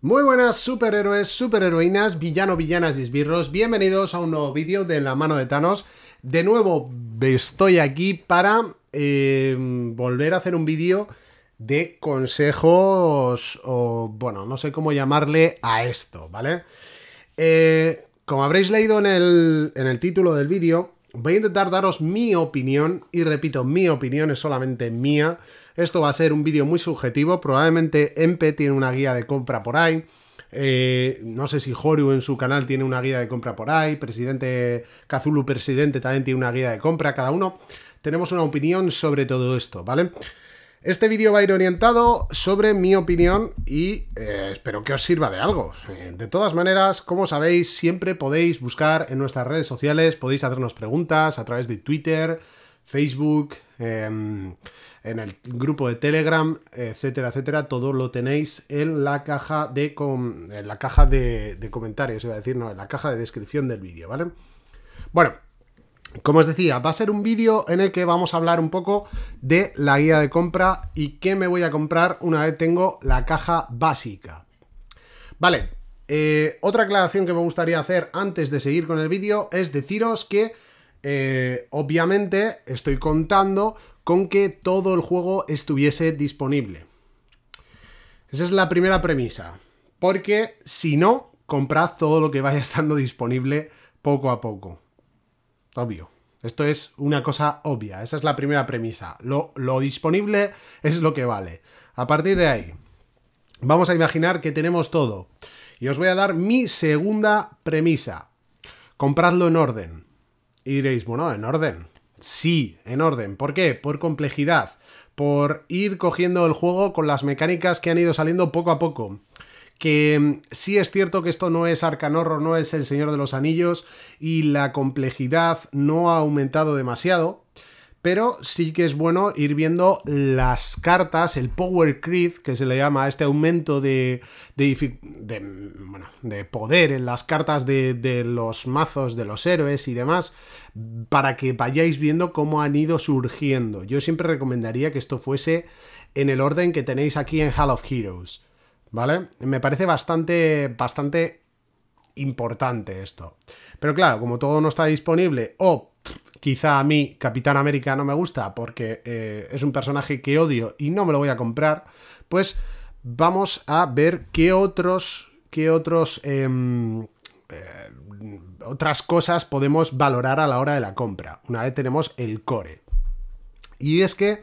Muy buenas superhéroes, superheroínas, villano, villanas y esbirros, bienvenidos a un nuevo vídeo de La Mano de Thanos. De nuevo estoy aquí para em, volver a hacer un vídeo de consejos o, bueno, no sé cómo llamarle a esto, ¿vale? Eh, como habréis leído en el, en el título del vídeo, Voy a intentar daros mi opinión, y repito, mi opinión es solamente mía. Esto va a ser un vídeo muy subjetivo, probablemente Empe tiene una guía de compra por ahí. Eh, no sé si Horu en su canal tiene una guía de compra por ahí, presidente Kazulu presidente también tiene una guía de compra, cada uno tenemos una opinión sobre todo esto, ¿vale? Este vídeo va a ir orientado sobre mi opinión y eh, espero que os sirva de algo. Eh, de todas maneras, como sabéis, siempre podéis buscar en nuestras redes sociales, podéis hacernos preguntas a través de Twitter, Facebook, em, en el grupo de Telegram, etcétera, etcétera. Todo lo tenéis en la caja de, la caja de, de comentarios, iba a decir, no, en la caja de descripción del vídeo, ¿vale? Bueno, como os decía, va a ser un vídeo en el que vamos a hablar un poco de la guía de compra y qué me voy a comprar una vez tengo la caja básica. Vale, eh, otra aclaración que me gustaría hacer antes de seguir con el vídeo es deciros que eh, obviamente estoy contando con que todo el juego estuviese disponible. Esa es la primera premisa, porque si no, comprad todo lo que vaya estando disponible poco a poco obvio. Esto es una cosa obvia, esa es la primera premisa. Lo, disponible es lo que vale. A partir de ahí, vamos a imaginar que tenemos todo. Y os voy a dar mi segunda premisa. Compradlo en orden. Y diréis, bueno, en orden. Sí, en orden. ¿Por qué? Por complejidad. Por ir cogiendo el juego con las mecánicas que han ido saliendo poco a poco que mm, sí es cierto que esto no es Arcanorro, no es El Señor de los Anillos y la complejidad no ha aumentado demasiado, pero sí que es bueno ir viendo las cartas, el power creep, que se le llama a este aumento de, de poder en las cartas de, de, los mazos, de los héroes y demás, para que vayáis viendo cómo han ido surgiendo. Yo siempre recomendaría que esto fuese en el orden que tenéis aquí en Hall of Heroes. ¿vale? Me parece bastante, bastante importante esto. Pero claro, como todo no está disponible, o quizá a mí Capitán América no me gusta porque eh, es un personaje que odio y no me lo voy a comprar, pues vamos a ver qué otros, qué otros... Em, eh, otras cosas podemos valorar a la hora de la compra, una vez tenemos el core. Y es que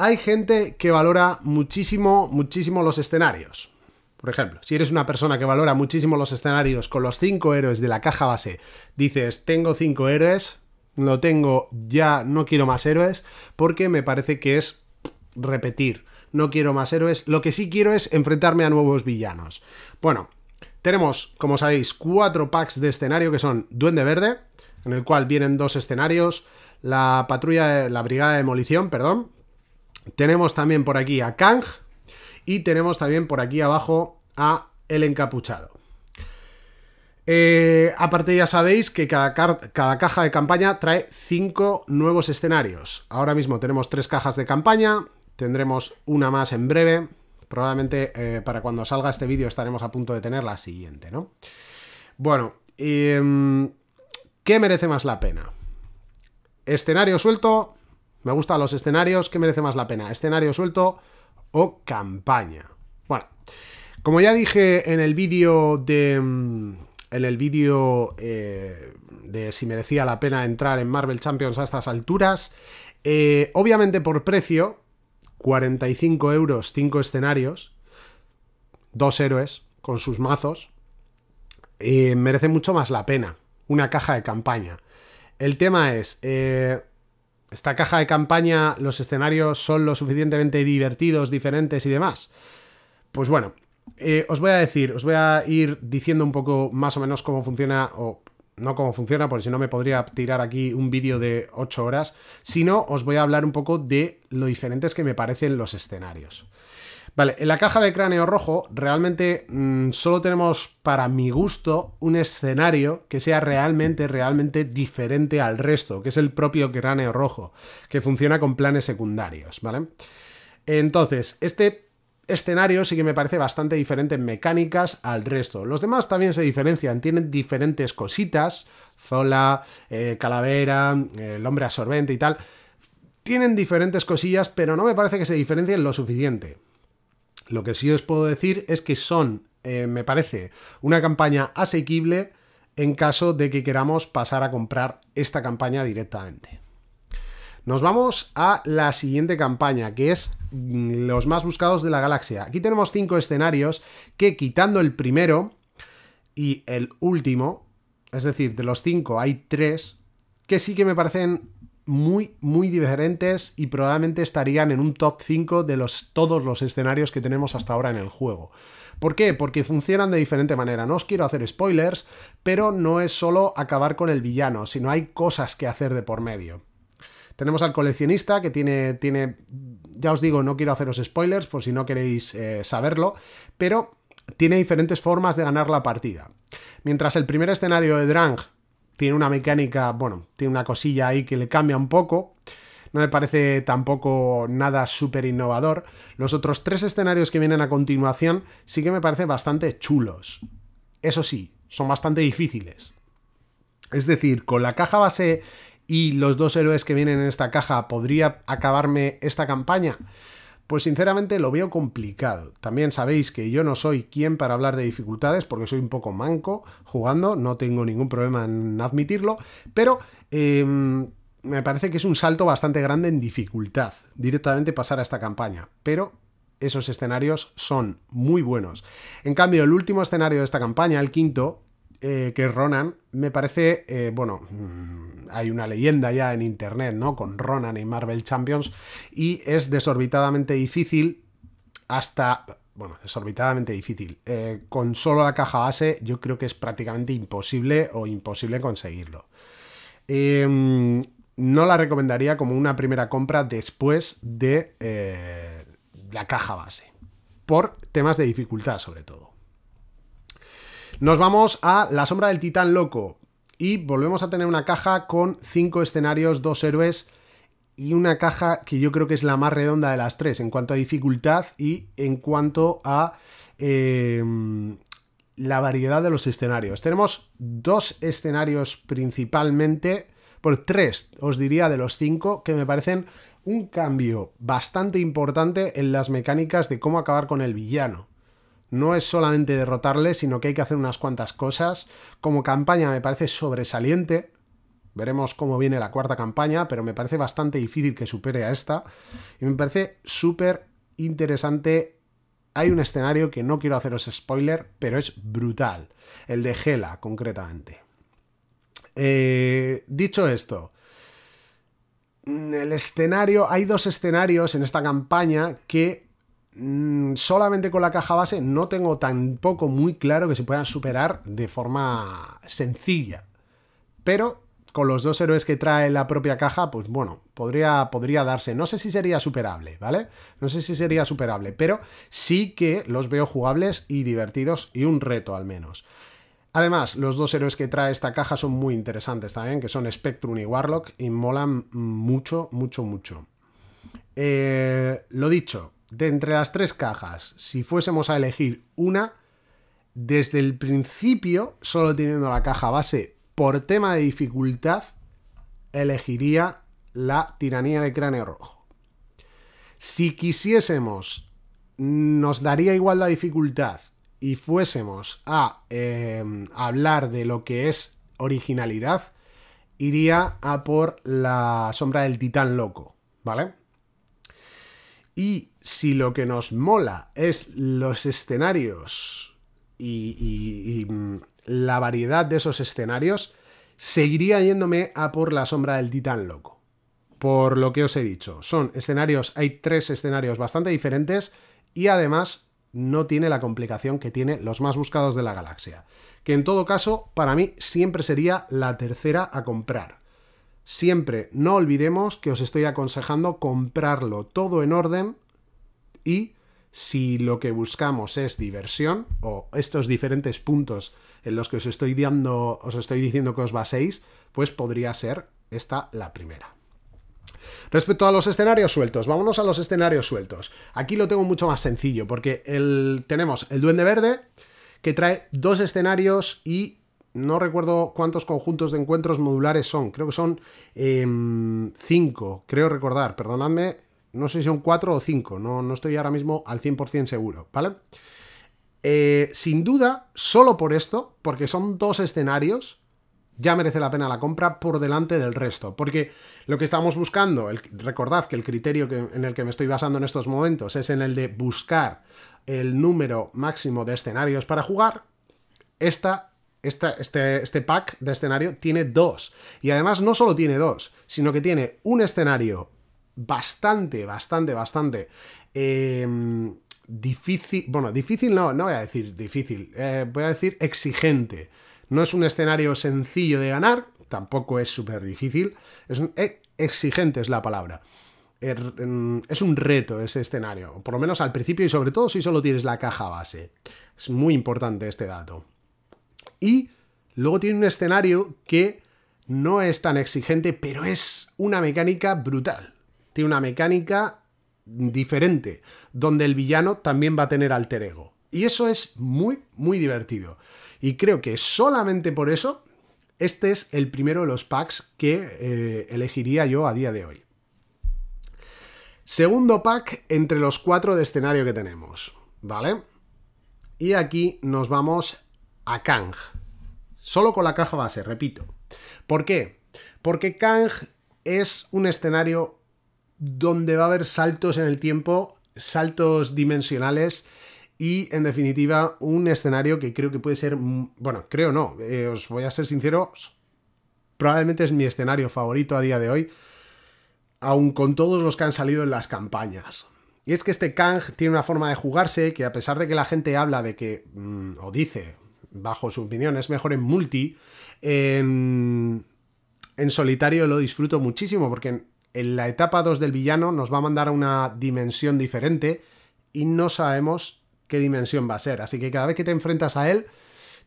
hay gente que valora muchísimo, muchísimo los escenarios. Por ejemplo, si eres una persona que valora muchísimo los escenarios con los 5 héroes de la caja base, dices, tengo 5 héroes, no tengo ya, no quiero más héroes, porque me parece que es repetir, no quiero más héroes, lo que sí quiero es enfrentarme a nuevos villanos. Bueno, tenemos, como sabéis, cuatro packs de escenario que son Duende Verde, en el cual vienen dos escenarios, la patrulla, la brigada de demolición, perdón, tenemos también por aquí a Kang y tenemos también por aquí abajo a El Encapuchado. Eh, aparte ya sabéis que cada, caja de campaña trae cinco nuevos escenarios. Ahora mismo tenemos tres cajas de campaña, tendremos una más en breve. Probablemente eh, para cuando salga este vídeo estaremos a punto de tener la siguiente, ¿no? Bueno, em, ¿qué merece más la pena? ¿Escenario suelto me gustan los escenarios. ¿Qué merece más la pena? ¿Escenario suelto o campaña? Bueno, como ya dije en el vídeo de... Mm, en el vídeo eh, de si merecía la pena entrar en Marvel Champions a estas alturas, eh, obviamente por precio, 45 euros, 5 escenarios, dos héroes con sus mazos, eh, merece mucho más la pena una caja de campaña. El tema es, esta caja de campaña, los escenarios son lo suficientemente divertidos, diferentes y demás. Pues bueno, eh, os voy a decir, os voy a ir diciendo un poco más o menos cómo funciona, o no cómo funciona, porque si no me podría tirar aquí un vídeo de 8 horas, sino os voy a hablar un poco de lo diferentes que me parecen los escenarios. Vale, en la caja de cráneo rojo realmente mm, solo tenemos para mi gusto un escenario que sea realmente, realmente diferente al resto, que es el propio cráneo rojo, que funciona con planes secundarios, ¿vale? Entonces, este escenario sí que me parece bastante diferente en mecánicas al resto. Los demás también se diferencian, tienen diferentes cositas, Zola, eh, Calavera, eh, el hombre absorbente y tal. Tienen diferentes cosillas, pero no me parece que se diferencien lo suficiente. Lo que sí os puedo decir es que son, eh, me parece, una campaña asequible en caso de que queramos pasar a comprar esta campaña directamente. Nos vamos a la siguiente campaña, que es mm, los más buscados de la galaxia. Aquí tenemos cinco escenarios que quitando el primero y el último, es decir, de los cinco hay tres, que sí que me parecen muy, muy diferentes y probablemente estarían en un top 5 de los, todos los escenarios que tenemos hasta ahora en el juego. ¿Por qué? Porque funcionan de diferente manera. No os quiero hacer spoilers, pero no es solo acabar con el villano, sino hay cosas que hacer de por medio. Tenemos al coleccionista que tiene, tiene ya os digo, no quiero haceros spoilers por si no queréis eh, saberlo, pero tiene diferentes formas de ganar la partida. Mientras el primer escenario de Drang tiene una mecánica, bueno, tiene una cosilla ahí que le cambia un poco. No me parece tampoco nada súper innovador. Los otros tres escenarios que vienen a continuación sí que me parecen bastante chulos. Eso sí, son bastante difíciles. Es decir, con la caja base y los dos héroes que vienen en esta caja, ¿podría acabarme esta campaña? Pues sinceramente lo veo complicado. También sabéis que yo no soy quien para hablar de dificultades porque soy un poco manco jugando, no tengo ningún problema en admitirlo, pero... Em, me parece que es un salto bastante grande en dificultad directamente pasar a esta campaña, pero esos escenarios son muy buenos. En cambio, el último escenario de esta campaña, el quinto, eh, que Ronan me parece, eh, bueno, mm, hay una leyenda ya en Internet, ¿no? Con Ronan y Marvel Champions, y es desorbitadamente difícil hasta... Bueno, desorbitadamente difícil. Eh, con solo la caja base yo creo que es prácticamente imposible o imposible conseguirlo. Em, no la recomendaría como una primera compra después de la caja base. Por temas de dificultad sobre todo. Nos vamos a La sombra del titán loco y volvemos a tener una caja con cinco escenarios, dos héroes y una caja que yo creo que es la más redonda de las tres en cuanto a dificultad y en cuanto a em, la variedad de los escenarios. Tenemos dos escenarios principalmente, por tres os diría de los cinco, que me parecen un cambio bastante importante en las mecánicas de cómo acabar con el villano. No es solamente derrotarle, sino que hay que hacer unas cuantas cosas. Como campaña me parece sobresaliente. Veremos cómo viene la cuarta campaña, pero me parece bastante difícil que supere a esta. Y me parece súper interesante. Hay un escenario que no quiero haceros spoiler, pero es brutal. El de Gela, concretamente. Eh, dicho esto, el escenario, hay dos escenarios en esta campaña que Mm, solamente con la caja base no tengo tampoco muy claro que se puedan superar de forma sencilla. Pero con los dos héroes que trae la propia caja, pues bueno, podría, podría darse. No sé si sería superable, ¿vale? No sé si sería superable, pero sí que los veo jugables y divertidos y un reto al menos. Además, los dos héroes que trae esta caja son muy interesantes también, que son Spectrum y Warlock, y molan mucho, mucho, mucho. Eh, lo dicho, de entre las tres cajas, si fuésemos a elegir una, desde el principio, solo teniendo la caja base, por tema de dificultad, elegiría la tiranía de cráneo rojo. Si quisiésemos, nos daría igual la dificultad y fuésemos a em, hablar de lo que es originalidad, iría a por la sombra del titán loco, ¿vale? Y si lo que nos mola es los escenarios y, mm, la variedad de esos escenarios, seguiría yéndome a por la sombra del titán loco. Por lo que os he dicho, son escenarios, hay tres escenarios bastante diferentes y además no tiene la complicación que tiene los más buscados de la galaxia, que en todo caso para mí siempre sería la tercera a comprar. Siempre no olvidemos que os estoy aconsejando comprarlo todo en orden y si lo que buscamos es diversión o estos diferentes puntos en los que os estoy os estoy diciendo que os baséis, pues podría ser esta la primera. Respecto a los escenarios sueltos, vámonos a los escenarios sueltos. Aquí lo tengo mucho más sencillo porque el, tenemos el Duende Verde que trae dos escenarios y no recuerdo cuántos conjuntos de encuentros modulares son, creo que son 5, em, creo recordar, perdonadme, no sé si son 4 o 5, no, no, estoy ahora mismo al 100% seguro, ¿vale? Eh, sin duda, solo por esto, porque son dos escenarios, ya merece la pena la compra por delante del resto, porque lo que estamos buscando, el, recordad que el criterio en el que me estoy basando en estos momentos es en el de buscar el número máximo de escenarios para jugar, esta este, este pack de escenario tiene dos. Y además no solo tiene dos, sino que tiene un escenario bastante, bastante, bastante... Em, difícil, bueno, difícil no, no voy a decir difícil, eh, voy a decir exigente. No es un escenario sencillo de ganar, tampoco es súper difícil, es e, exigente es la palabra. Er, em, es un reto ese escenario, por lo menos al principio y sobre todo si solo tienes la caja base. Es muy importante este dato. Y luego tiene un escenario que no es tan exigente, pero es una mecánica brutal. Tiene una mecánica diferente, donde el villano también va a tener alter ego. Y eso es muy, muy divertido. Y creo que solamente por eso, este es el primero de los packs que eh, elegiría yo a día de hoy. Segundo pack entre los cuatro de escenario que tenemos, ¿vale? Y aquí nos vamos a Kang. Solo con la caja base, repito. ¿Por qué? Porque Kang es un escenario donde va a haber saltos en el tiempo, saltos dimensionales y en definitiva un escenario que creo que puede ser, mm, bueno, creo no, eh, os voy a ser sincero, probablemente es mi escenario favorito a día de hoy, aun con todos los que han salido en las campañas. Y es que este Kang tiene una forma de jugarse que a pesar de que la gente habla de que, mm, o dice, bajo su opinión, es mejor en multi. En, en solitario lo disfruto muchísimo porque en, la etapa 2 del villano nos va a mandar a una dimensión diferente y no sabemos qué dimensión va a ser. Así que cada vez que te enfrentas a él,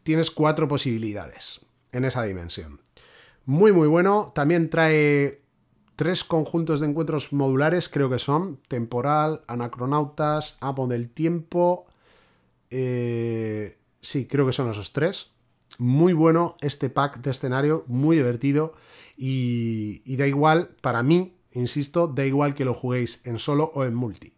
tienes cuatro posibilidades en esa dimensión. Muy, muy bueno. También trae tres conjuntos de encuentros modulares, creo que son. Temporal, Anacronautas, Amo del Tiempo... Eh, Sí, creo que son esos tres. Muy bueno este pack de escenario, muy divertido y, da igual, para mí, insisto, da igual que lo juguéis en solo o en multi.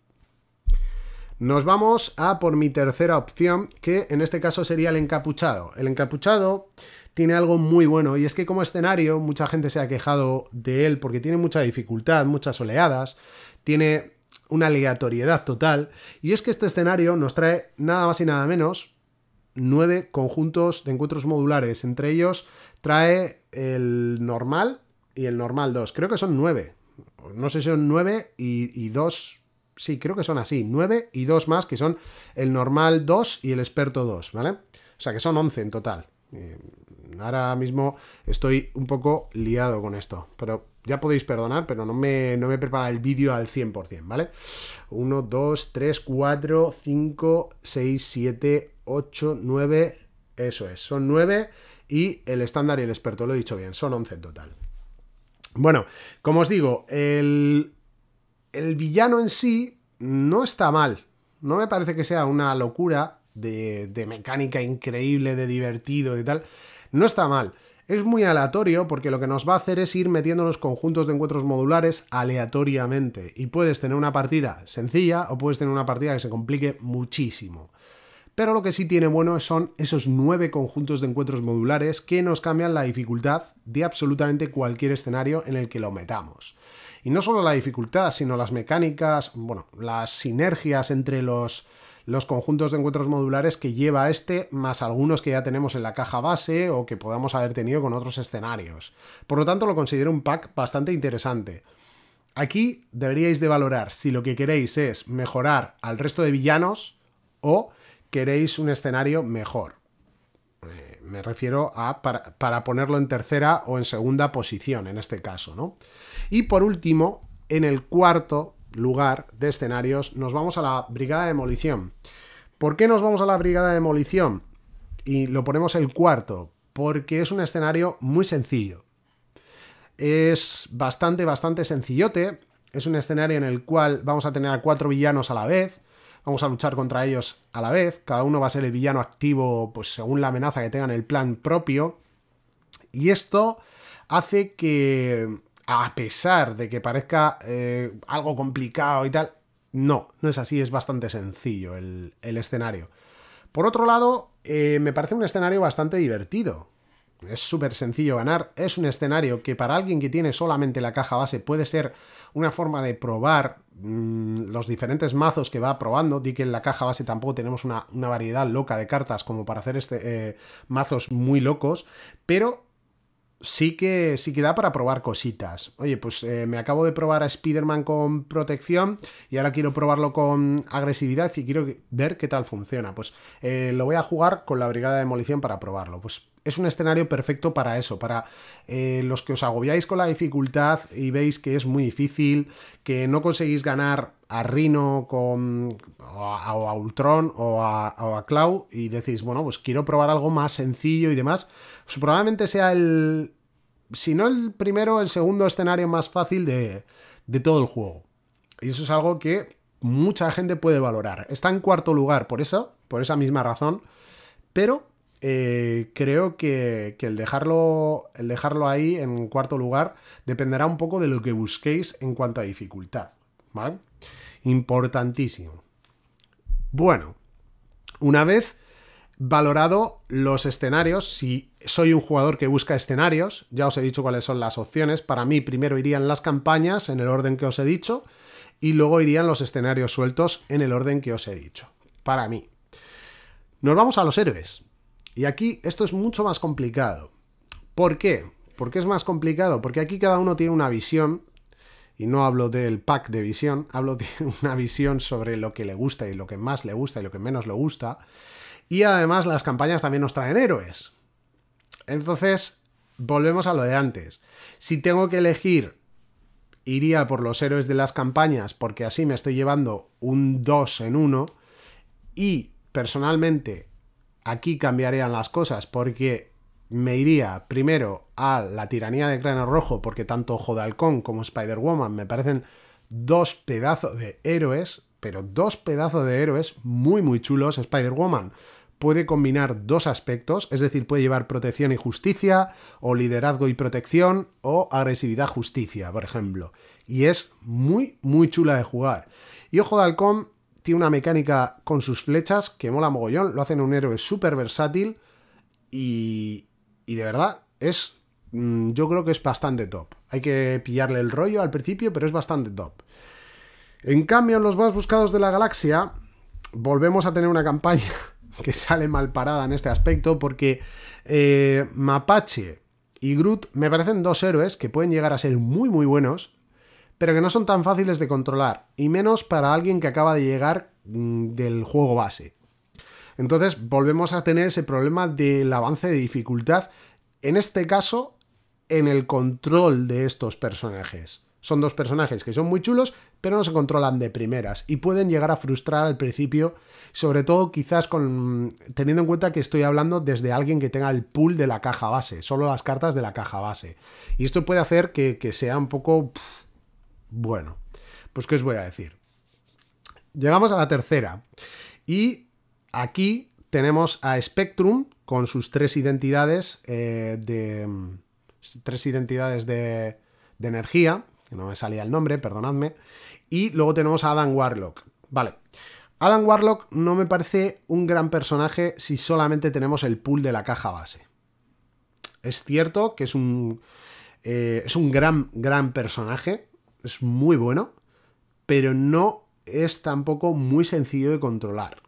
Nos vamos a por mi tercera opción, que en este caso sería el encapuchado. El encapuchado tiene algo muy bueno y es que como escenario mucha gente se ha quejado de él porque tiene mucha dificultad, muchas oleadas, tiene una aleatoriedad total y es que este escenario nos trae nada más y nada menos nueve conjuntos de encuentros modulares. Entre ellos trae el normal y el normal 2. Creo que son nueve. No sé si son nueve y, y dos. Sí, creo que son así. Nueve y dos más, que son el normal 2 y el experto 2, ¿vale? O sea que son 11 en total. Ahora mismo estoy un poco liado con esto, pero ya podéis perdonar, pero no me, no me prepara el vídeo al 100%, ¿vale? 1, 2, 3, 4, 5, 6, 7, 8, 9, eso es, son 9 y el estándar y el experto, lo he dicho bien, son 11 en total. Bueno, como os digo, el, el villano en sí no está mal, no me parece que sea una locura de, de mecánica increíble, de divertido y tal, no está mal. Es muy aleatorio porque lo que nos va a hacer es ir metiendo los conjuntos de encuentros modulares aleatoriamente y puedes tener una partida sencilla o puedes tener una partida que se complique muchísimo. Pero lo que sí tiene bueno son esos nueve conjuntos de encuentros modulares que nos cambian la dificultad de absolutamente cualquier escenario en el que lo metamos. Y no solo la dificultad, sino las mecánicas, bueno, las sinergias entre los, los conjuntos de encuentros modulares que lleva este, más algunos que ya tenemos en la caja base o que podamos haber tenido con otros escenarios. Por lo tanto, lo considero un pack bastante interesante. Aquí deberíais de valorar si lo que queréis es mejorar al resto de villanos o queréis un escenario mejor. Eh, me refiero a para, ponerlo en tercera o en segunda posición, en este caso, ¿no? Y por último, en el cuarto lugar de escenarios, nos vamos a la Brigada de Demolición. ¿Por qué nos vamos a la Brigada de Demolición? Y lo ponemos el cuarto, porque es un escenario muy sencillo. Es bastante, bastante sencillote. Es un escenario en el cual vamos a tener a cuatro villanos a la vez vamos a luchar contra ellos a la vez, cada uno va a ser el villano activo pues según la amenaza que tengan el plan propio. Y esto hace que, a pesar de que parezca eh, algo complicado y tal, no, no es así, es bastante sencillo el, escenario. Por otro lado, eh, me parece un escenario bastante divertido. Es súper sencillo ganar, es un escenario que para alguien que tiene solamente la caja base puede ser una forma de probar mm, los diferentes mazos que va probando. Di que en la caja base tampoco tenemos una, variedad loca de cartas como para hacer este, eh, mazos muy locos, pero sí que, sí que da para probar cositas. Oye, pues eh, me acabo de probar a Spider-Man con protección y ahora quiero probarlo con agresividad y quiero ver qué tal funciona. Pues eh, lo voy a jugar con la Brigada de Demolición para probarlo. Pues es un escenario perfecto para eso, para eh, los que os agobiáis con la dificultad y veis que es muy difícil, que no conseguís ganar a Rino con, o, a, Ultron o a, Cloud y decís, bueno, pues quiero probar algo más sencillo y demás, pues probablemente sea el, si no el primero, el segundo escenario más fácil de, de todo el juego. Y eso es algo que mucha gente puede valorar. Está en cuarto lugar por eso, por esa misma razón, pero eh, creo que, el, dejarlo, el dejarlo ahí en cuarto lugar dependerá un poco de lo que busquéis en cuanto a dificultad. ¿Vale? Importantísimo. Bueno, una vez valorado los escenarios, si soy un jugador que busca escenarios, ya os he dicho cuáles son las opciones, para mí primero irían las campañas en el orden que os he dicho y luego irían los escenarios sueltos en el orden que os he dicho, para mí. Nos vamos a los héroes. Y aquí esto es mucho más complicado. ¿Por qué? porque es más complicado? Porque aquí cada uno tiene una visión, y no hablo del pack de visión, hablo de una visión sobre lo que le gusta y lo que más le gusta y lo que menos le gusta. Y además las campañas también nos traen héroes. Entonces, volvemos a lo de antes. Si tengo que elegir, iría por los héroes de las campañas, porque así me estoy llevando un 2 en 1. Y personalmente aquí cambiarían las cosas porque me iría primero a la tiranía de cráneo rojo porque tanto Ojo de Halcón como Spider-Woman me parecen dos pedazos de héroes, pero dos pedazos de héroes muy muy chulos. Spider-Woman puede combinar dos aspectos, es decir, puede llevar protección y justicia, o liderazgo y protección, o agresividad justicia, por ejemplo. Y es muy, muy chula de jugar. Y Ojo de Halcón tiene una mecánica con sus flechas que mola mogollón, lo hacen un héroe súper versátil y, y de verdad es, mm, yo creo que es bastante top. Hay que pillarle el rollo al principio, pero es bastante top. En cambio, en los más buscados de la galaxia, volvemos a tener una campaña que sale mal parada en este aspecto porque eh, Mapache y Groot me parecen dos héroes que pueden llegar a ser muy muy buenos, pero que no son tan fáciles de controlar, y menos para alguien que acaba de llegar mm, del juego base. Entonces volvemos a tener ese problema del avance de dificultad, en este caso, en el control de estos personajes. Son dos personajes que son muy chulos, pero no se controlan de primeras y pueden llegar a frustrar al principio, sobre todo quizás con mm, teniendo en cuenta que estoy hablando desde alguien que tenga el pool de la caja base, solo las cartas de la caja base. Y esto puede hacer que, sea un poco... Bueno, pues ¿qué os voy a decir? Llegamos a la tercera. Y aquí tenemos a Spectrum con sus tres identidades eh, de. Tres identidades de, energía. Que no me salía el nombre, perdonadme. Y luego tenemos a Adam Warlock. Vale. Adam Warlock no me parece un gran personaje si solamente tenemos el pool de la caja base. Es cierto que es un. Eh, es un gran, gran personaje es muy bueno, pero no es tampoco muy sencillo de controlar.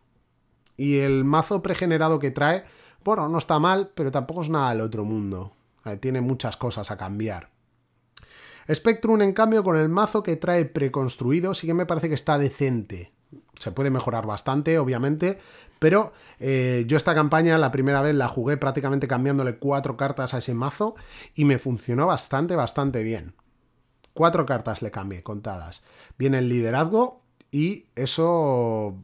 Y el mazo pregenerado que trae, bueno, no está mal, pero tampoco es nada del otro mundo. Eh, tiene muchas cosas a cambiar. Spectrum, en cambio, con el mazo que trae preconstruido, sí que me parece que está decente. Se puede mejorar bastante, obviamente, pero eh, yo esta campaña la primera vez la jugué prácticamente cambiándole cuatro cartas a ese mazo y me funcionó bastante, bastante bien. Cuatro cartas le cambié, contadas. Viene el liderazgo y eso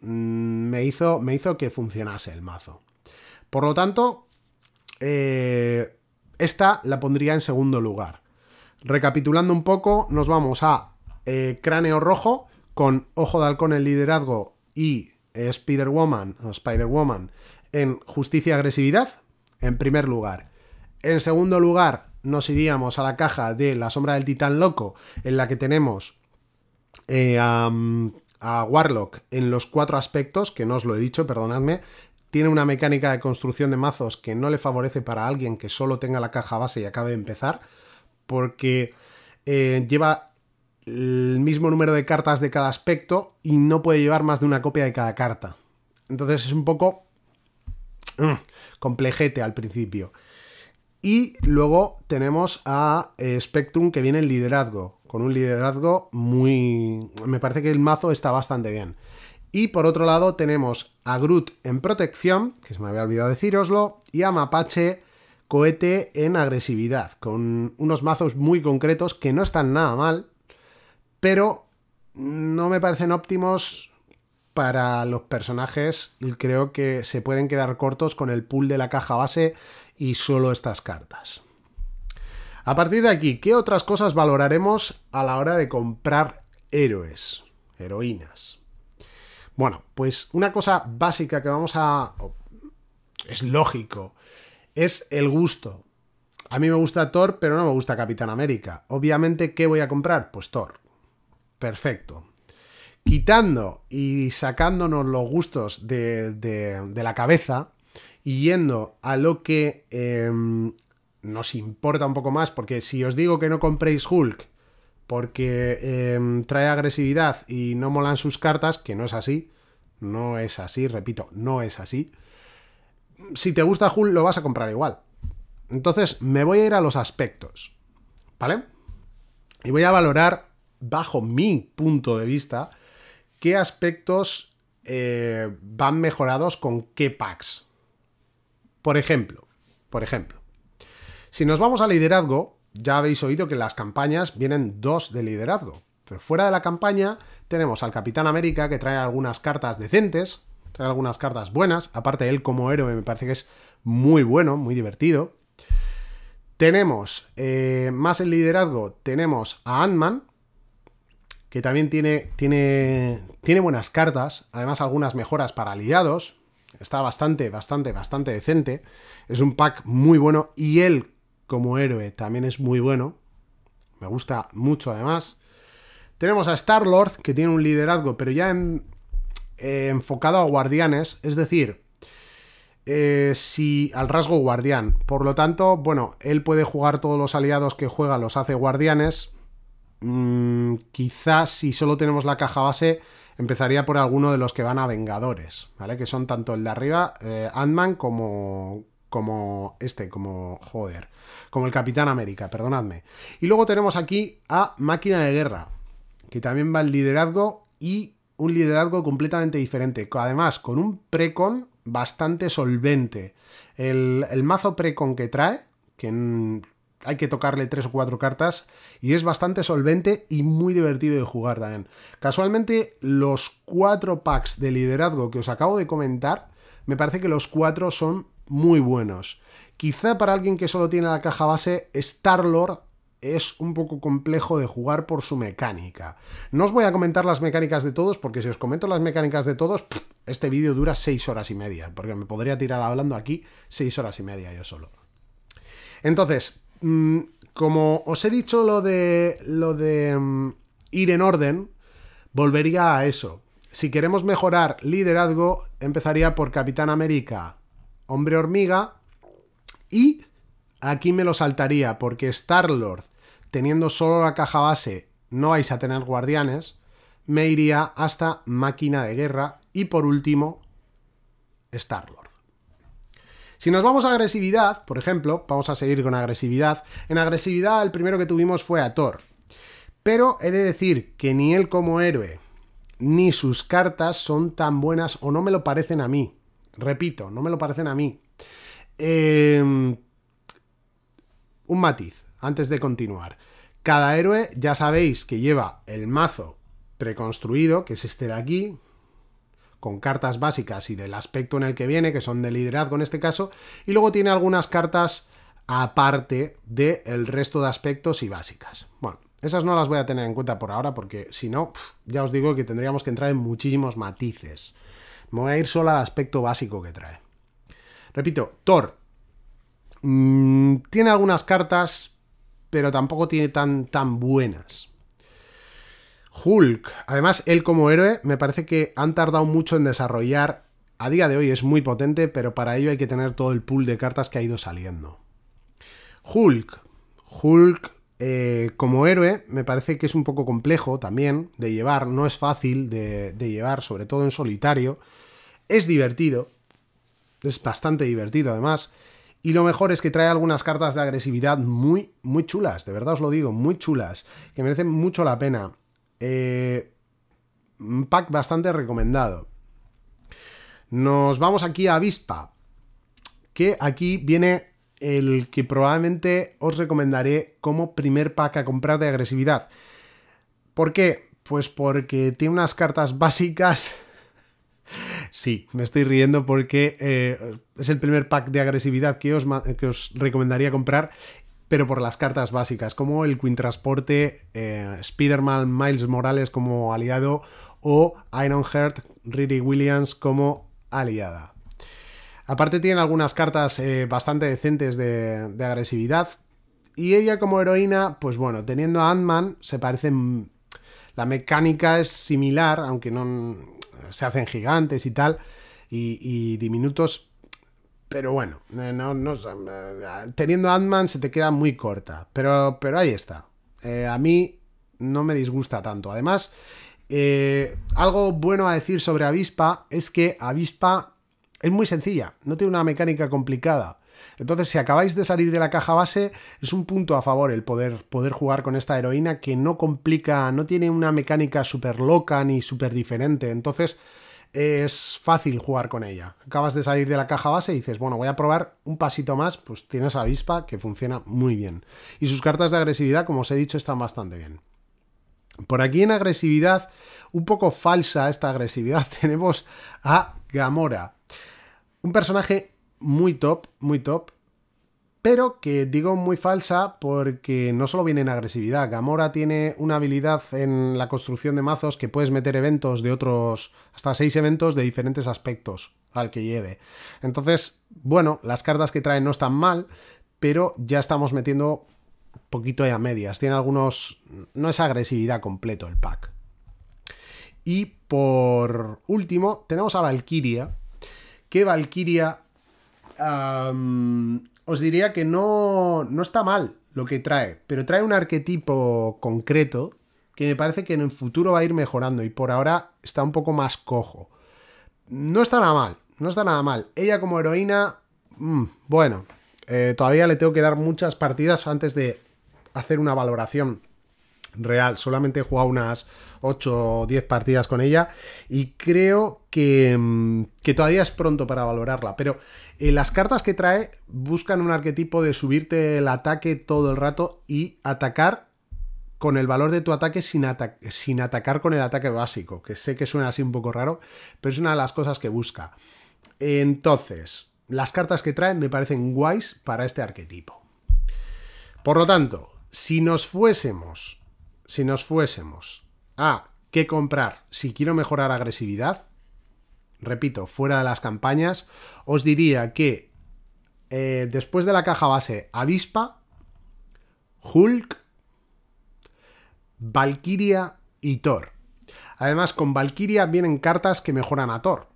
mm, me hizo, me hizo que funcionase el mazo. Por lo tanto, eh, esta la pondría en segundo lugar. Recapitulando un poco, nos vamos a eh, Cráneo Rojo con Ojo de Halcón en liderazgo y eh, Spider-Woman Spider -Woman, en Justicia y Agresividad, en primer lugar. En segundo lugar, nos iríamos a la caja de La Sombra del Titán Loco, en la que tenemos eh, mm, a, Warlock en los cuatro aspectos, que no os lo he dicho, perdonadme, tiene una mecánica de construcción de mazos que no le favorece para alguien que solo tenga la caja base y acabe de empezar, porque eh, lleva el mismo número de cartas de cada aspecto y no puede llevar más de una copia de cada carta. Entonces es un poco mm, complejete al principio. Y luego tenemos a eh, Spectrum que viene en liderazgo, con un liderazgo muy... Me parece que el mazo está bastante bien. Y por otro lado tenemos a Groot en protección, que se me había olvidado deciroslo, y a Mapache cohete en agresividad, con unos mazos muy concretos que no están nada mal, pero no me parecen óptimos para los personajes y creo que se pueden quedar cortos con el pool de la caja base y solo estas cartas. A partir de aquí, ¿qué otras cosas valoraremos a la hora de comprar héroes, heroínas? Bueno, pues una cosa básica que vamos a... es lógico, es el gusto. A mí me gusta Thor, pero no me gusta Capitán América. Obviamente, ¿qué voy a comprar? Pues Thor. Perfecto quitando y sacándonos los gustos de, la cabeza y yendo a lo que em, nos importa un poco más, porque si os digo que no compréis Hulk porque em, trae agresividad y no molan sus cartas, que no es así, no es así, repito, no es así, si te gusta Hulk lo vas a comprar igual. Entonces me voy a ir a los aspectos, ¿vale? Y voy a valorar bajo mi punto de vista ¿qué aspectos eh, van mejorados con qué packs? Por ejemplo, por ejemplo, si nos vamos a liderazgo, ya habéis oído que en las campañas vienen dos de liderazgo. Pero fuera de la campaña tenemos al Capitán América que trae algunas cartas decentes, trae algunas cartas buenas, aparte él como héroe me parece que es muy bueno, muy divertido. Tenemos, eh, más el liderazgo, tenemos a Ant-Man, que también tiene, tiene, tiene buenas cartas, además algunas mejoras para aliados, está bastante, bastante, bastante decente, es un pack muy bueno y él como héroe también es muy bueno, me gusta mucho además. Tenemos a Star-Lord, que tiene un liderazgo, pero ya eh, enfocado a guardianes, es decir, eh, si al rasgo guardián. Por lo tanto, bueno, él puede jugar todos los aliados que juega, los hace guardianes, Mm, quizás si solo tenemos la caja base, empezaría por alguno de los que van a Vengadores, ¿vale? Que son tanto el de arriba, eh, Antman man como, como este, como joder, como el Capitán América, perdonadme. Y luego tenemos aquí a Máquina de Guerra, que también va el liderazgo y un liderazgo completamente diferente, además con un precon bastante solvente. El, el mazo precon que trae, que hay que tocarle tres o cuatro cartas y es bastante solvente y muy divertido de jugar también. Casualmente, los cuatro packs de liderazgo que os acabo de comentar, me parece que los cuatro son muy buenos. Quizá para alguien que solo tiene la caja base, Star-Lord es un poco complejo de jugar por su mecánica. No os voy a comentar las mecánicas de todos, porque si os comento las mecánicas de todos, este vídeo dura 6 horas y media, porque me podría tirar hablando aquí 6 horas y media yo solo. Entonces, Mm, como os he dicho lo de, lo de mm, ir en orden, volvería a eso. Si queremos mejorar liderazgo, empezaría por Capitán América, Hombre Hormiga y aquí me lo saltaría porque Star-Lord, teniendo solo la caja base, no vais a tener guardianes, me iría hasta Máquina de Guerra y por último Star-Lord. Si nos vamos a agresividad, por ejemplo, vamos a seguir con agresividad. En agresividad el primero que tuvimos fue a Thor. Pero he de decir que ni él como héroe ni sus cartas son tan buenas o no me lo parecen a mí. Repito, no me lo parecen a mí. Em, un matiz antes de continuar. Cada héroe ya sabéis que lleva el mazo preconstruido, que es este de aquí, con cartas básicas y del aspecto en el que viene, que son de liderazgo en este caso, y luego tiene algunas cartas aparte del resto de aspectos y básicas. Bueno, esas no las voy a tener en cuenta por ahora porque si no, ya os digo que tendríamos que entrar en muchísimos matices. Me voy a ir solo al aspecto básico que trae. Repito, Thor. Mm, tiene algunas cartas, pero tampoco tiene tan, tan buenas. Hulk. Además, él como héroe me parece que han tardado mucho en desarrollar. A día de hoy es muy potente, pero para ello hay que tener todo el pool de cartas que ha ido saliendo. Hulk. Hulk eh, como héroe me parece que es un poco complejo también de llevar. No es fácil de, llevar, sobre todo en solitario. Es divertido. Es bastante divertido además. Y lo mejor es que trae algunas cartas de agresividad muy, muy chulas, de verdad os lo digo, muy chulas, que merecen mucho la pena. Eh, un pack bastante recomendado. Nos vamos aquí a Avispa, que aquí viene el que probablemente os recomendaré como primer pack a comprar de agresividad. ¿Por qué? Pues porque tiene unas cartas básicas. sí, me estoy riendo porque eh, es el primer pack de agresividad que os, que os recomendaría comprar pero por las cartas básicas, como el Queen Transporte, eh, Spider-Man Miles Morales como aliado o Ironheart Riri Williams como aliada. Aparte tienen algunas cartas eh, bastante decentes de, agresividad. Y ella como heroína, pues bueno, teniendo a Ant-Man, se parecen... La mecánica es similar, aunque no se hacen gigantes y tal, y, y diminutos, pero bueno, eh, no, no, eh, teniendo ant se te queda muy corta. Pero, pero ahí está. Eh, a mí no me disgusta tanto. Además, algo bueno a decir sobre Avispa es que Avispa es muy sencilla, no tiene una mecánica complicada. Entonces, si acabáis de salir de la caja base, es un punto a favor el poder, poder jugar con esta heroína que no complica, no tiene una mecánica súper loca ni súper diferente. Entonces, es fácil jugar con ella. Acabas de salir de la caja base y dices, bueno, voy a probar un pasito más, pues tienes avispa que funciona muy bien. Y sus cartas de agresividad, como os he dicho, están bastante bien. Por aquí en agresividad, un poco falsa esta agresividad, tenemos a Gamora. Un personaje muy top, muy top pero que digo muy falsa porque no solo viene en agresividad. Gamora tiene una habilidad en la construcción de mazos que puedes meter eventos de otros, hasta seis eventos de diferentes aspectos al que lleve. Entonces, bueno, las cartas que traen no están mal, pero ya estamos metiendo poquito a medias. Tiene algunos... no es agresividad completo el pack. Y por último, tenemos a Valkyria, que Valkyria os diría que no, está mal lo que trae, pero trae un arquetipo concreto que me parece que en el futuro va a ir mejorando y por ahora está un poco más cojo. No está nada mal, no está nada mal. Ella como heroína, mm, bueno, eh, todavía le tengo que dar muchas partidas antes de hacer una valoración real. Solamente he jugado unas 8 o 10 partidas con ella y creo mm, que, todavía es pronto para valorarla. Pero eh, las cartas que trae buscan un arquetipo de subirte el ataque todo el rato y atacar con el valor de tu ataque sin, atacar con el ataque básico, que sé que suena así un poco raro, pero es una de las cosas que busca. Entonces, las cartas que trae me parecen guays para este arquetipo. Por lo tanto, si nos fuésemos si nos fuésemos a qué comprar si quiero mejorar agresividad, repito, fuera de las campañas, os diría que eh, después de la caja base Avispa, Hulk, Valkyria y Thor. Además, con Valkyria vienen cartas que mejoran a Thor.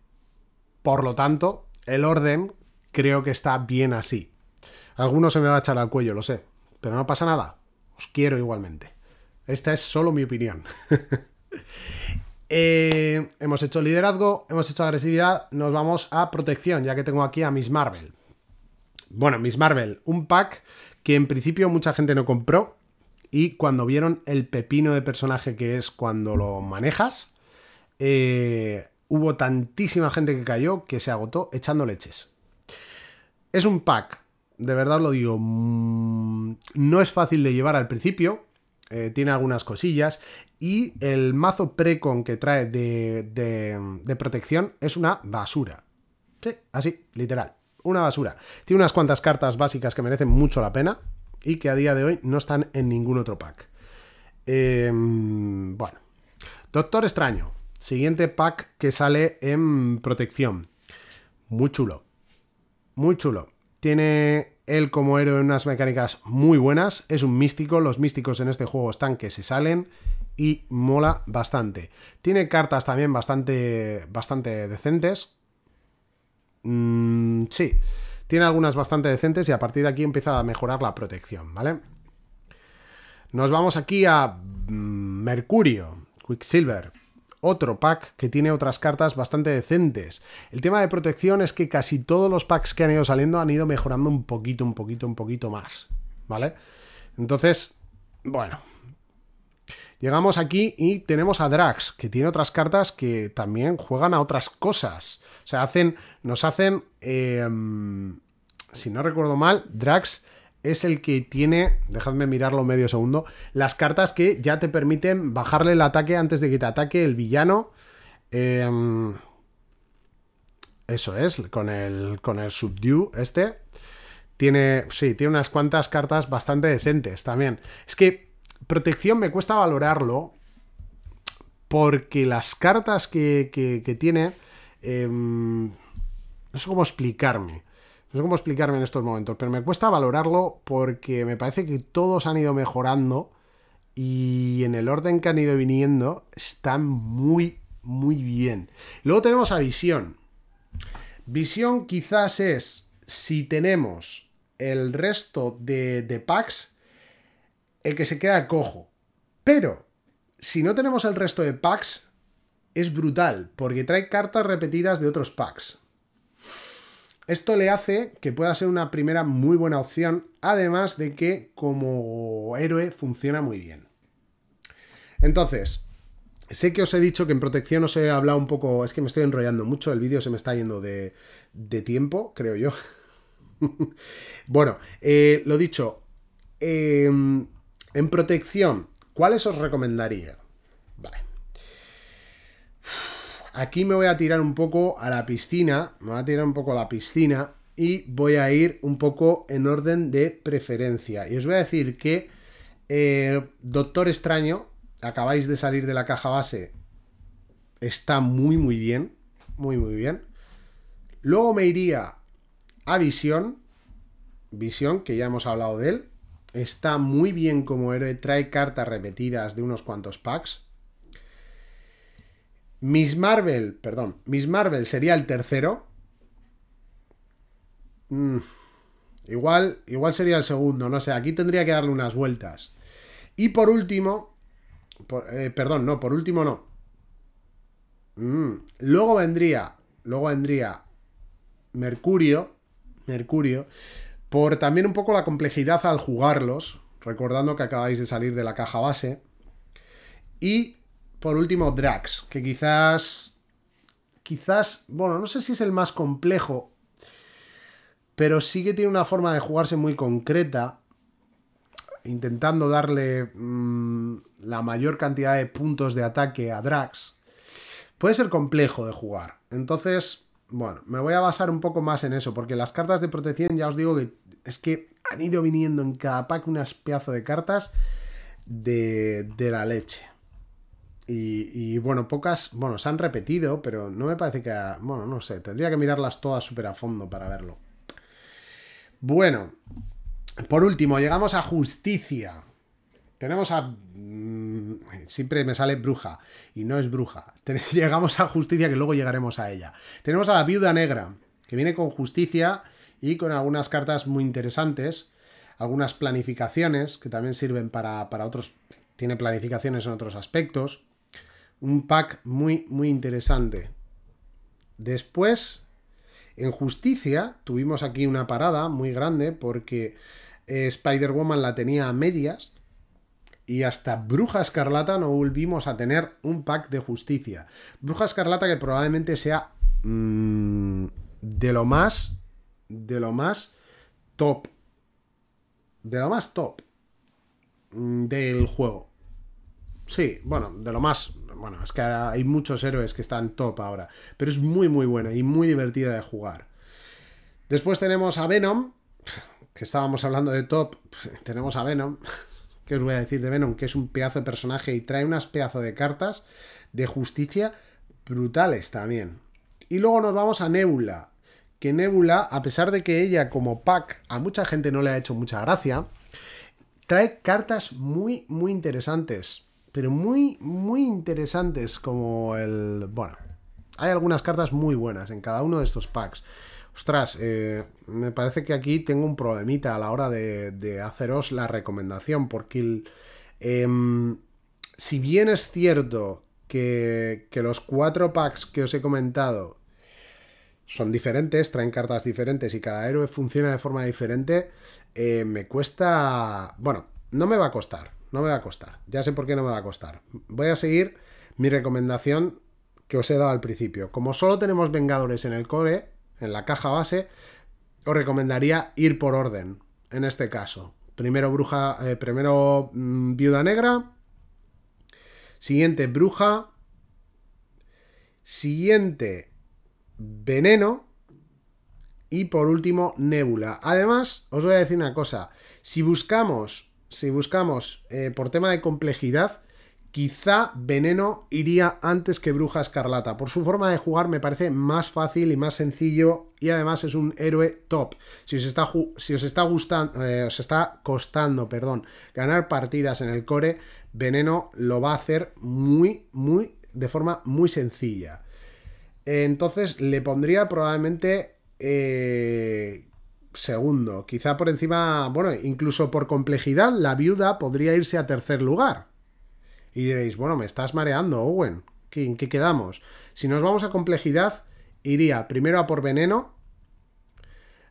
Por lo tanto, el orden creo que está bien así. Alguno se me va a echar al cuello, lo sé, pero no pasa nada. Os quiero igualmente. Esta es solo mi opinión. Eh, hemos hecho liderazgo, hemos hecho agresividad, nos vamos a protección, ya que tengo aquí a Miss Marvel. Bueno, Miss Marvel, un pack que en principio mucha gente no compró y cuando vieron el pepino de personaje que es cuando lo manejas, eh, hubo tantísima gente que cayó que se agotó echando leches. Es un pack, de verdad lo digo, mm, no es fácil de llevar al principio, eh, tiene algunas cosillas. Y el mazo precon que trae de, protección es una basura. Sí, así, literal. Una basura. Tiene unas cuantas cartas básicas que merecen mucho la pena y que a día de hoy no están en ningún otro pack. Em, bueno. Doctor Extraño. Siguiente pack que sale en protección. Muy chulo. Muy chulo. Tiene él como héroe unas mecánicas muy buenas, es un místico, los místicos en este juego están que se salen y mola bastante. Tiene cartas también bastante, bastante decentes. Mm, sí, tiene algunas bastante decentes y a partir de aquí empieza a mejorar la protección, ¿vale? Nos vamos aquí a mm, Mercurio, Quicksilver otro pack que tiene otras cartas bastante decentes. El tema de protección es que casi todos los packs que han ido saliendo han ido mejorando un poquito, un poquito, un poquito más, ¿vale? Entonces, bueno, Llegamos aquí y tenemos a Drax, que tiene otras cartas que también juegan a otras cosas. O sea, hacen, nos hacen, em, si no recuerdo mal, Drax es el que tiene, dejadme mirarlo medio segundo, las cartas que ya te permiten bajarle el ataque antes de que te ataque el villano. Em, eso es, con el, con el Subdue este. Tiene, sí, tiene unas cuantas cartas bastante decentes también. Es que protección me cuesta valorarlo porque las cartas que, que, tiene... Em, no sé cómo explicarme. No sé cómo explicarme en estos momentos, pero me cuesta valorarlo porque me parece que todos han ido mejorando y en el orden que han ido viniendo están muy, muy bien. Luego tenemos a Visión. Visión quizás es si tenemos el resto de, de packs, el que se queda cojo. Pero si no tenemos el resto de packs, es brutal, porque trae cartas repetidas de otros packs. Esto le hace que pueda ser una primera muy buena opción, además de que como héroe funciona muy bien. Entonces, sé que os he dicho que en protección os he hablado un poco, es que me estoy enrollando mucho, el vídeo se me está yendo de, tiempo, creo yo. bueno, eh, lo dicho, em, en protección, ¿cuáles os recomendaría? Aquí me voy a tirar un poco a la piscina, me voy a tirar un poco a la piscina y voy a ir un poco en orden de preferencia. Y os voy a decir que eh, Doctor Extraño, acabáis de salir de la caja base, está muy muy bien, muy muy bien. Luego me iría a Visión, Visión, que ya hemos hablado de él, está muy bien como héroe, trae cartas repetidas de unos cuantos packs. Miss Marvel, perdón, Miss Marvel sería el tercero. Mm, igual, igual sería el segundo, no sé, aquí tendría que darle unas vueltas. Y por último, eh, perdón, no, por último no. Mm, luego vendría, luego vendría Mercurio, Mercurio, por también un poco la complejidad al jugarlos, recordando que acabáis de salir de la caja base. Y por último, Drax, que quizás... Quizás, bueno, no sé si es el más complejo, pero sí que tiene una forma de jugarse muy concreta, intentando darle mm, la mayor cantidad de puntos de ataque a Drax. Puede ser complejo de jugar. Entonces, bueno, me voy a basar un poco más en eso, porque las cartas de protección, ya os digo que es que han ido viniendo en cada pack unas piezas de cartas de, de la leche. Y, bueno, pocas, bueno, se han repetido, pero no me parece que, bueno, no sé, tendría que mirarlas todas súper a fondo para verlo. Bueno, por último, llegamos a justicia. Tenemos a... Mm, siempre me sale bruja, y no es bruja. llegamos a justicia, que luego llegaremos a ella. Tenemos a la viuda negra, que viene con justicia y con algunas cartas muy interesantes, algunas planificaciones que también sirven para, para otros... Tiene planificaciones en otros aspectos un pack muy, muy interesante. Después, en Justicia, tuvimos aquí una parada muy grande porque eh, Spider-Woman la tenía a medias y hasta Bruja Escarlata no volvimos a tener un pack de Justicia. Bruja Escarlata que probablemente sea mm, de lo más, de lo más top, de lo más top mm, del juego. Sí, bueno, de lo más bueno, es que hay muchos héroes que están top ahora, pero es muy, muy buena y muy divertida de jugar. Después tenemos a Venom, que estábamos hablando de top, tenemos a Venom. que os voy a decir de Venom? Que es un pedazo de personaje y trae unas pedazo de cartas de justicia brutales también. Y luego nos vamos a Nebula. Que Nebula, a pesar de que ella como pack a mucha gente no le ha hecho mucha gracia, trae cartas muy, muy interesantes pero muy, muy interesantes como el... Bueno, hay algunas cartas muy buenas en cada uno de estos packs. Ostras, eh, me parece que aquí tengo un problemita a la hora de, haceros la recomendación, porque em, si bien es cierto que, que los cuatro packs que os he comentado son diferentes, traen cartas diferentes y cada héroe funciona de forma diferente, eh, me cuesta... Bueno, no me va a costar, no me va a costar. Ya sé por qué no me va a costar. Voy a seguir mi recomendación que os he dado al principio. Como solo tenemos Vengadores en el core, en la caja base, os recomendaría ir por orden, en este caso. Primero bruja, eh, primero mm, viuda negra, siguiente bruja, siguiente veneno y por último nébula. Además, os voy a decir una cosa, si buscamos si buscamos eh, por tema de complejidad, quizá Veneno iría antes que Bruja Escarlata. Por su forma de jugar me parece más fácil y más sencillo y además es un héroe top. Si os está, si os está, gustando, eh, está costando perdón, ganar partidas en el core, Veneno lo va a hacer muy, muy, de forma muy sencilla. Entonces le pondría probablemente eh, segundo. Quizá por encima, bueno, incluso por complejidad, la viuda podría irse a tercer lugar. Y diréis, bueno, me estás mareando, Owen. ¿En qué quedamos? Si nos vamos a complejidad, iría primero a por veneno,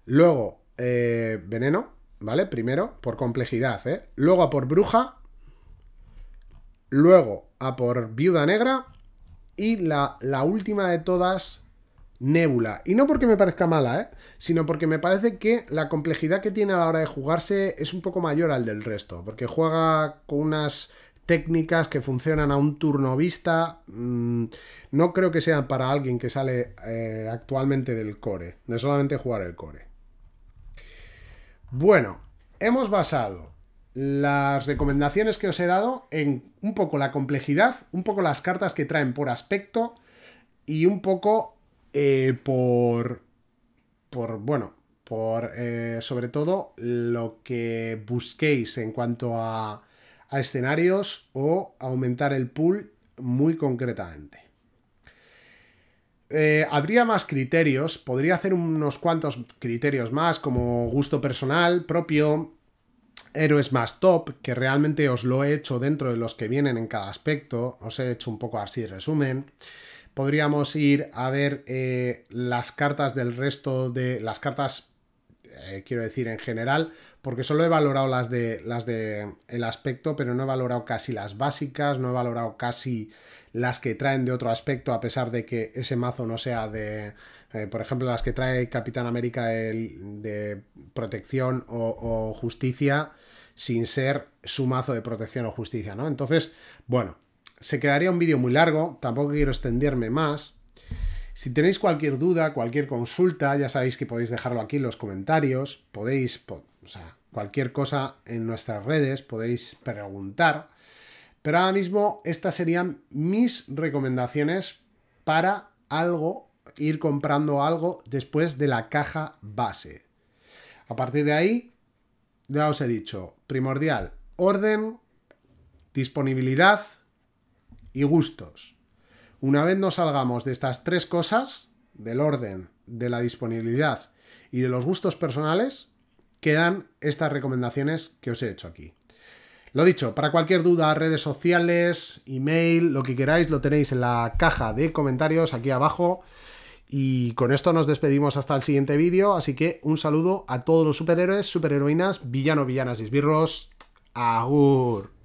luego eh, veneno, ¿vale? Primero, por complejidad, ¿eh? Luego a por bruja, luego a por viuda negra y la última de todas Nebula. Y no porque me parezca mala, ¿eh? sino porque me parece que la complejidad que tiene a la hora de jugarse es un poco mayor al del resto, porque juega con unas técnicas que funcionan a un turno vista. Mm, no creo que sean para alguien que sale eh, actualmente del core, de solamente jugar el core. Bueno, hemos basado las recomendaciones que os he dado en un poco la complejidad, un poco las cartas que traen por aspecto y un poco eh, por, por, bueno, por eh, sobre todo lo que busquéis en cuanto a, escenarios o aumentar el pool muy concretamente. Eh, habría más criterios, podría hacer unos cuantos criterios más, como gusto personal, propio, héroes más top, que realmente os lo he hecho dentro de los que vienen en cada aspecto, os he hecho un poco así de resumen. Podríamos ir a ver eh, las cartas del resto de las cartas, eh, quiero decir en general, porque solo he valorado las de, las de el aspecto, pero no he valorado casi las básicas, no he valorado casi las que traen de otro aspecto, a pesar de que ese mazo no sea de, eh, por ejemplo, las que trae Capitán América de, protección o, o, justicia, sin ser su mazo de protección o justicia, ¿no? Entonces, bueno, se quedaría un vídeo muy largo, tampoco quiero extenderme más. Si tenéis cualquier duda, cualquier consulta, ya sabéis que podéis dejarlo aquí en los comentarios, podéis, o sea, cualquier cosa en nuestras redes, podéis preguntar. Pero ahora mismo estas serían mis recomendaciones para algo, ir comprando algo después de la caja base. A partir de ahí, ya os he dicho, primordial, orden, disponibilidad y gustos. Una vez nos salgamos de estas tres cosas, del orden, de la disponibilidad y de los gustos personales, quedan estas recomendaciones que os he hecho aquí. Lo dicho, para cualquier duda, redes sociales, email, lo que queráis, lo tenéis en la caja de comentarios aquí abajo. Y con esto nos despedimos hasta el siguiente vídeo, así que un saludo a todos los superhéroes, superheroínas, villano, villanas y esbirros. Agur.